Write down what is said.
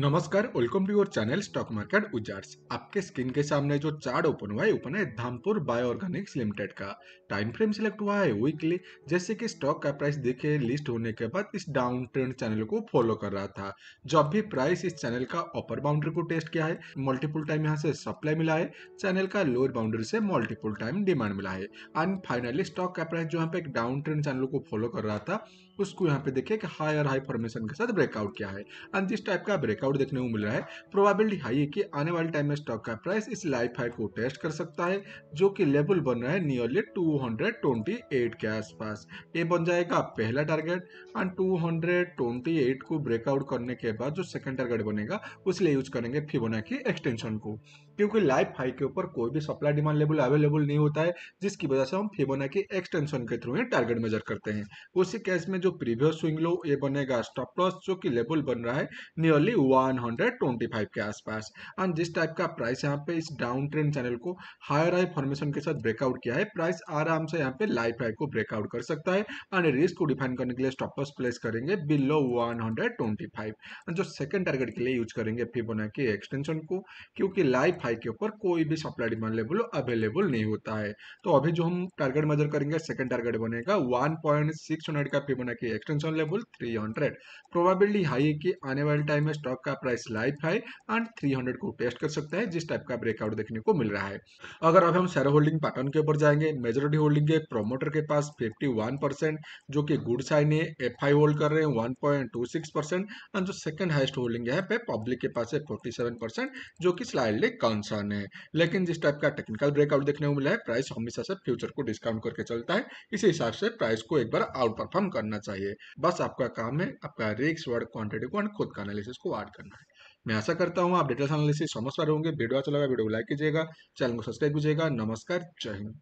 नमस्कार welcome to your channel stock market users आपके screen के सामने जो चार्ट ओपन हुआ है ओपन है धामपुर बायो ऑर्गेनिक्स लिमिटेड का टाइम फ्रेम सिलेक्ट हुआ है वीकली जैसे कि स्टॉक का प्राइस देखे लिस्ट होने के बाद इस डाउन ट्रेंड चैनल को फॉलो कर रहा था जब भी प्राइस इस चैनल का अपर बाउंड्री को टेस्ट किया है मल्टीपुल टाइम यहाँ से सप्लाई मिला है चैनल का लोअर बाउंड्री से मल्टीपुल टाइम डिमांड मिला है एंड फाइनली स्टॉक का प्राइस जो यहाँ पे एक डाउन ट्रेंड चैनल को फॉलो कर रहा था उसको यहाँ पे देखिए हाई और हाई फॉर्मेशन के साथ ब्रेकआउट किया है एंड जिस टाइप का ब्रेकआउट ब्रेकआउट देखने को मिल रहा है प्रोबेबिलिटी हाई है कि आने वाले टाइम में स्टॉक का प्राइस इस लाइफ हाई को टेस्ट कर सकता है जो कि लेवल बन रहा है नियरली 228 के आसपास ये बन जाएगा पहला टारगेट एंड 228 को ब्रेकआउट करने के बाद जो सेकंड टारगेट बनेगा उस लिए यूज करेंगे फिबोना की एक्सटेंशन को क्योंकि लाइफ हाई के ऊपर कोई भी सप्लाई डिमांड लेवल अवेलेबल नहीं होता है जिसकी वजह से हम फिबोना की एक्सटेंशन के थ्रू टारगेट मेजर करते हैं उसी केस में जो प्रीवियस स्विंग लो ये बनेगा स्टॉप लॉस जो कि लेवल बन रहा है नियरली 125 के आसपास एंड जिस टाइप का प्राइस यहाँ पे इस डाउन ट्रेंड चैनल को हायर हाई फॉर्मेशन के साथ ब्रेकआउट किया है प्राइस आराम से यहाँ पे लाइफ हाई को ब्रेकआउट कर सकता है एंड रिस्क को डिफाइन करने के लिए स्टॉपर्स प्लेस करेंगे बिलो 125 एंड जो सेकंड टारगेट के लिए यूज करेंगे के एक्सटेंशन को क्योंकि लाइफ हाई के ऊपर कोई भी सप्लाई डिमांड लेवल अवेलेबल नहीं होता है तो अभी जो हम टारगेट मेजर करेंगे सेकंड टारगेट बनेगा 1.6 का के एक्सटेंशन लेवल 300 प्रोबेबिलिटी हाई है कि आने वाले टाइम में स्टॉक आपका प्राइस लाइफ है एंड 300 को टेस्ट कर सकता है जिस टाइप का ब्रेकआउट देखने को मिल रहा है अगर अब हम शेयर होल्डिंग पैटर्न के ऊपर जाएंगे मेजोरिटी होल्डिंग के प्रोमोटर के पास 51 परसेंट जो कि गुड साइन है एफ होल्ड कर रहे हैं 1.26 परसेंट एंड जो सेकेंड हाइस्ट होल्डिंग है पब्लिक के पास है 47 परसेंट जो कि स्लाइडली कंसर्न है लेकिन जिस टाइप का टेक्निकल ब्रेकआउट देखने को मिला है प्राइस हमेशा से फ्यूचर को डिस्काउंट करके चलता है इसी हिसाब से प्राइस को एक बार आउट परफॉर्म करना चाहिए बस आपका काम है आपका रिक्स वर्ड क्वांटिटी को खुद का एनालिसिस को ऐड करना है मैं ऐसा करता हूँ आप डिटेल्स एनालिसिस समझ पा रहे होंगे वीडियो अच्छा लगा वीडियो को लाइक कीजिएगा चैनल को सब्सक्राइब कीजिएगा नमस्कार जय हिंद